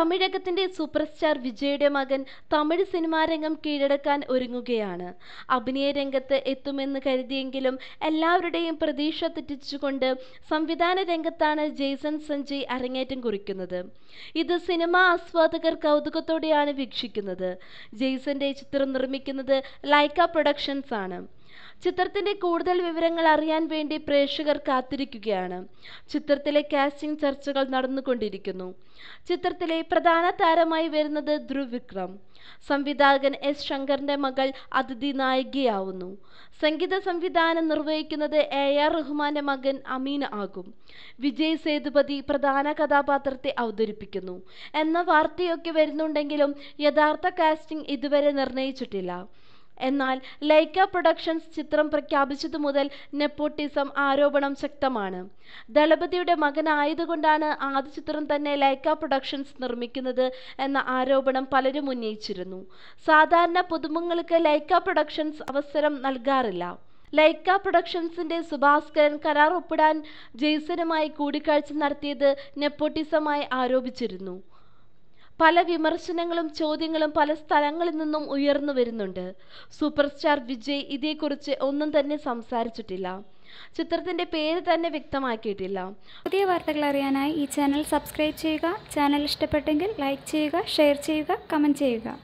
തമിഴകത്തിന്റെ super star വിജയുടെ മകൻ തമിഴ് സിനിമാരംഗം കീഴടക്കാൻ ഒരുങ്ങുകയാണ് അഭിനയ രംഗത്ത് എത്തുമെന്ന് കരുതിയെങ്കിലും എല്ലാവരുടെയും പ്രതീക്ഷ തെറ്റിച്ചുകൊണ്ട് സംവിധാന രംഗത്താണ് ജെയ്സൺ സഞ്ജയ് അരങ്ങേറ്റം കുറിക്കുന്നത് ഇത് സിനിമാ ആസ്വാദകർ കൗതുകത്തോടെയാണ് വീക്ഷിക്കുന്നത് ജെയ്സന്റെ ചിത്രം നിർമ്മിക്കുന്നത് ലൈക്ക പ്രൊഡക്ഷൻസ് ആണ് ചിത്രത്തിന്റെ കൂടുതൽ വിവരങ്ങൾ അറിയാൻ വേണ്ടി പ്രേക്ഷകർ കാത്തിരിക്കുകയാണ് ചിത്രത്തിലെ കാസ്റ്റിംഗ് ചർച്ചകൾ നടന്നുകൊണ്ടിരിക്കുന്നു ചിത്രത്തിലെ പ്രധാന താരമായി വരുന്നത് ധ്രുവ് വിക്രം സംവിധായകൻ എസ് ശങ്കറിന്റെ മകൾ അതിഥി നായികയാവുന്നു സംഗീത സംവിധാനം നിർവഹിക്കുന്നത് എ ആർ റഹ്മാന്റെ മകൻ അമീൻ ആകും വിജയ് സേതുപതി പ്രധാന കഥാപാത്രത്തെ അവതരിപ്പിക്കുന്നു എന്ന വാർത്തയൊക്കെ വരുന്നുണ്ടെങ്കിലും യഥാർത്ഥ കാസ്റ്റിംഗ് ഇതുവരെ നിർണയിച്ചിട്ടില്ല എന്നാൽ ലൈക്ക പ്രൊഡക്ഷൻസ് ചിത്രം പ്രഖ്യാപിച്ചതു മുതൽ നെപ്പോട്ടിസം ആരോപണം ശക്തമാണ് ദളപതിയുടെ മകനായതുകൊണ്ടാണ് ആദ്യ ചിത്രം തന്നെ ലൈക്ക പ്രൊഡക്ഷൻസ് നിർമ്മിക്കുന്നത് എന്ന ആരോപണം പലരും ഉന്നയിച്ചിരുന്നു സാധാരണ പുതുമുങ്ങൾക്ക് ലൈക്ക പ്രൊഡക്ഷൻസ് അവസരം നൽകാറില്ല ലൈക്ക പ്രൊഡക്ഷൻസിന്റെ സുഭാസ്കരൻ കരാർ ഒപ്പിടാൻ ജെയ്സനുമായി കൂടിക്കാഴ്ച നടത്തിയത് നെപ്പോട്ടിസമായി ആരോപിച്ചിരുന്നു പല വിമർശനങ്ങളും ചോദ്യങ്ങളും പല സ്ഥലങ്ങളിൽ നിന്നും ഉയർന്നു വരുന്നുണ്ട് സൂപ്പർസ്റ്റാർ വിജയ് ഇതേക്കുറിച്ച് ഒന്നും തന്നെ സംസാരിച്ചിട്ടില്ല ചിത്രത്തിന്റെ പേര് തന്നെ വ്യക്തമാക്കിയിട്ടില്ല പുതിയ വാർത്തകൾ അറിയാനായി ഈ ചാനൽ സബ്സ്ക്രൈബ് ചെയ്യുക ചാനൽ ഇഷ്ടപ്പെട്ടെങ്കിൽ ലൈക്ക് ചെയ്യുക ഷെയർ ചെയ്യുക കമൻറ്റ് ചെയ്യുക